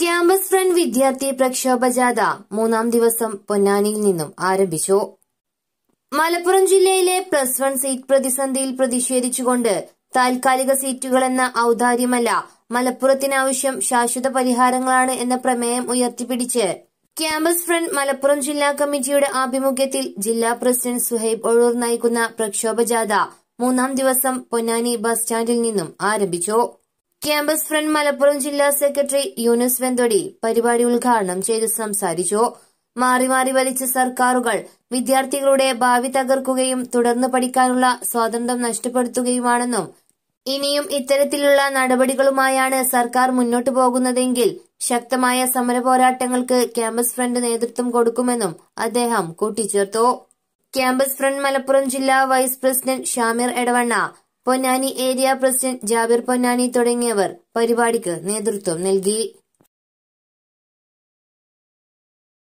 campus front വിദ്യാർത്ഥി ജാഥ മൂന്നാം ദിവസം പൊന്നാനിയിൽ നിന്നും ആരംഭിച്ചു മലപ്പുറം ജില്ലയിലെ പ്ലസ് വൺ സീറ്റ് പ്രതിസന്ധിയിൽ പ്രതിഷേധിച്ചുകൊണ്ട് താൽക്കാലിക സീറ്റുകളെന്ന ഔദാര്യമല്ല മലപ്പുറത്തിനാവശ്യം ശാശ്വത പരിഹാരങ്ങളാണ് എന്ന പ്രമേയം ഉയർത്തിപ്പിടിച്ച് ക്യാമ്പസ് ഫ്രണ്ട് മലപ്പുറം ജില്ലാ കമ്മിറ്റിയുടെ ആഭിമുഖ്യത്തിൽ ജില്ലാ പ്രസിഡന്റ് സുഹൈബ് ഒഴൂർ നയിക്കുന്ന ജാഥ മൂന്നാം ദിവസം പൊന്നാനി ബസ് സ്റ്റാൻഡിൽ നിന്നും ആരംഭിച്ചു ക്യാമ്പസ് ഫ്രണ്ട് മലപ്പുറം ജില്ലാ സെക്രട്ടറി യൂനുസ് വെന്തൊടി പരിപാടി ഉദ്ഘാടനം ചെയ്ത് സംസാരിച്ചു മാറി മാറി വലിച്ച സർക്കാരുകൾ വിദ്യാർത്ഥികളുടെ ഭാവി തകർക്കുകയും തുടർന്ന് പഠിക്കാനുള്ള സ്വാതന്ത്ര്യം നഷ്ടപ്പെടുത്തുകയുമാണെന്നും ഇനിയും ഇത്തരത്തിലുള്ള നടപടികളുമായാണ് സർക്കാർ മുന്നോട്ടു പോകുന്നതെങ്കിൽ ശക്തമായ സമര പോരാട്ടങ്ങൾക്ക് ക്യാമ്പസ് ഫ്രണ്ട് നേതൃത്വം കൊടുക്കുമെന്നും അദ്ദേഹം കൂട്ടിച്ചേർത്തു ക്യാമ്പസ് ഫ്രണ്ട് മലപ്പുറം ജില്ലാ vice president Shamir Edavanna Ponnani area president Jabir Ponnani തുടങ്ങിയവർ പരിപാടിക്ക് നേതൃത്വം നൽകി